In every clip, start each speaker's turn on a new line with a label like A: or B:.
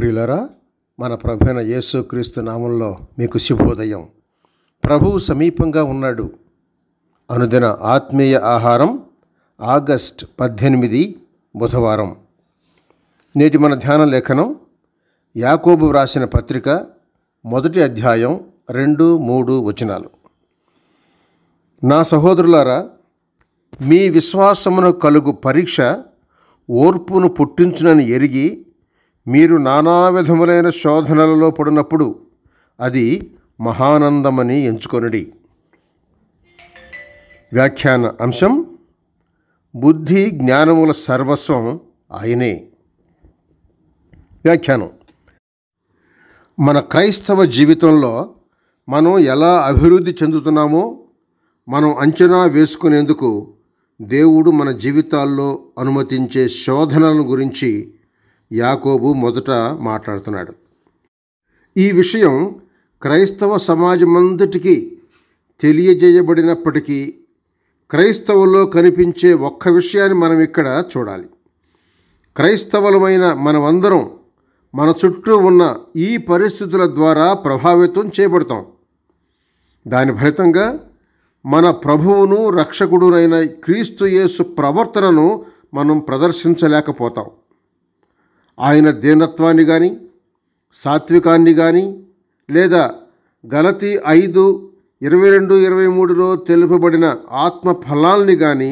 A: ప్రియులరా మన యేసు యేసుక్రీస్తు నామంలో మీకు శుభోదయం ప్రభువు సమీపంగా ఉన్నాడు అనుదిన ఆత్మీయ ఆహారం ఆగస్ట్ పద్దెనిమిది బుధవారం నేటి మన ధ్యాన లేఖనం యాకోబు వ్రాసిన పత్రిక మొదటి అధ్యాయం రెండు మూడు వచనాలు నా సహోదరులారా మీ విశ్వాసమును కలుగు పరీక్ష ఓర్పును పుట్టించునని ఎరిగి మీరు నానా విధములైన శోధనలలో పడినప్పుడు అది మహానందమని ఎంచుకొనడి వ్యాఖ్యాన అంశం బుద్ధి జ్ఞానముల సర్వస్వం ఆయనే వ్యాఖ్యానం మన క్రైస్తవ జీవితంలో మనం ఎలా అభివృద్ధి చెందుతున్నామో మనం అంచనా వేసుకునేందుకు దేవుడు మన జీవితాల్లో అనుమతించే శోధనలను గురించి యాకోబు మొదట మాట్లాడుతున్నాడు ఈ విషయం క్రైస్తవ సమాజమంతటికీ తెలియజేయబడినప్పటికీ క్రైస్తవుల్లో కనిపించే ఒక్క విషయాన్ని మనం ఇక్కడ చూడాలి క్రైస్తవులమైన మనమందరం మన చుట్టూ ఉన్న ఈ పరిస్థితుల ద్వారా ప్రభావితం చేయబడతాం దాని ఫలితంగా మన ప్రభువును రక్షకుడునైన క్రీస్తు యేసు ప్రవర్తనను మనం ప్రదర్శించలేకపోతాం ఆయన దీనత్వాన్ని కానీ సాత్వికాన్ని కానీ లేదా గలతి ఐదు ఇరవై రెండు ఇరవై మూడులో తెలుపబడిన ఆత్మ ఫలాల్ని కానీ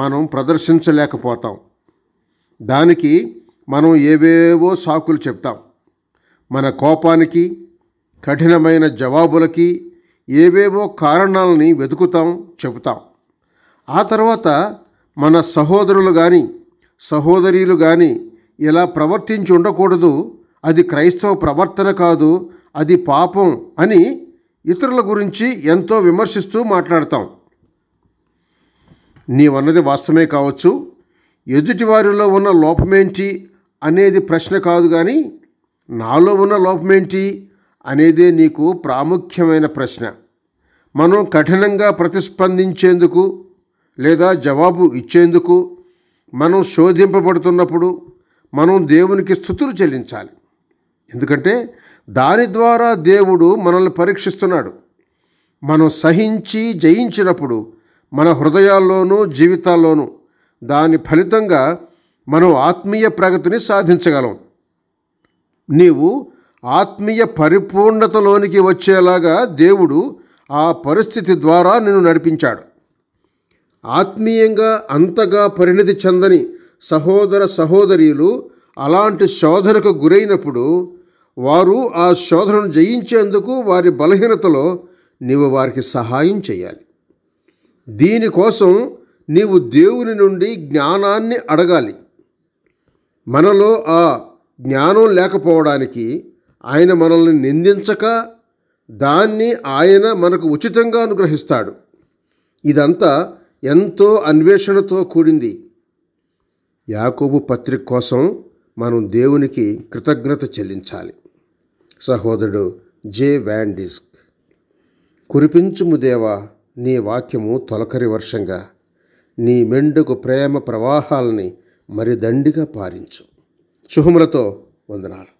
A: మనం ప్రదర్శించలేకపోతాం దానికి మనం ఏవేవో సాకులు చెప్తాం మన కోపానికి కఠినమైన జవాబులకి ఏవేవో కారణాలని వెతుకుతాం చెబుతాం ఆ తర్వాత మన సహోదరులు కానీ సహోదరీలు కానీ ఇలా ప్రవర్తించి ఉండకూడదు అది క్రైస్తవ ప్రవర్తన కాదు అది పాపం అని ఇతరుల గురించి ఎంతో విమర్శిస్తూ మాట్లాడతాం నీవన్నది వాస్తవమే కావచ్చు ఎదుటివారిలో ఉన్న లోపమేంటి అనేది ప్రశ్న కాదు కానీ నాలో ఉన్న లోపమేంటి అనేదే నీకు ప్రాముఖ్యమైన ప్రశ్న మనం కఠినంగా ప్రతిస్పందించేందుకు లేదా జవాబు ఇచ్చేందుకు మనం శోధింపబడుతున్నప్పుడు మనం దేవునికి స్థుతులు చెల్లించాలి ఎందుకంటే దాని ద్వారా దేవుడు మనల్ని పరీక్షిస్తున్నాడు మనం సహించి జయించినప్పుడు మన హృదయాల్లోనూ జీవితాల్లోనూ దాని ఫలితంగా మనం ఆత్మీయ ప్రగతిని సాధించగలం నీవు ఆత్మీయ పరిపూర్ణతలోనికి వచ్చేలాగా దేవుడు ఆ పరిస్థితి ద్వారా నిన్ను నడిపించాడు ఆత్మీయంగా అంతగా పరిణితి చెందని సహోదర సహోదరీలు అలాంటి శోధనకు గురైనప్పుడు వారు ఆ శోధనను జయించేందుకు వారి బలహీనతలో నీవు వారికి సహాయం చేయాలి దీనికోసం నీవు దేవుని నుండి జ్ఞానాన్ని అడగాలి మనలో ఆ జ్ఞానం లేకపోవడానికి ఆయన మనల్ని నిందించక దాన్ని ఆయన మనకు ఉచితంగా అనుగ్రహిస్తాడు ఇదంతా ఎంతో అన్వేషణతో కూడింది యాకోబు పత్రిక కోసం మనం దేవునికి కృతజ్ఞత చెల్లించాలి సహోదరుడు జే వ్యాన్ డిస్క్ కురిపించుము దేవా నీ వాక్యము తొలకరి వర్షంగా నీ మెండుకు ప్రేమ ప్రవాహాలని మరి దండిగా పారించు శుభములతో వందనాలు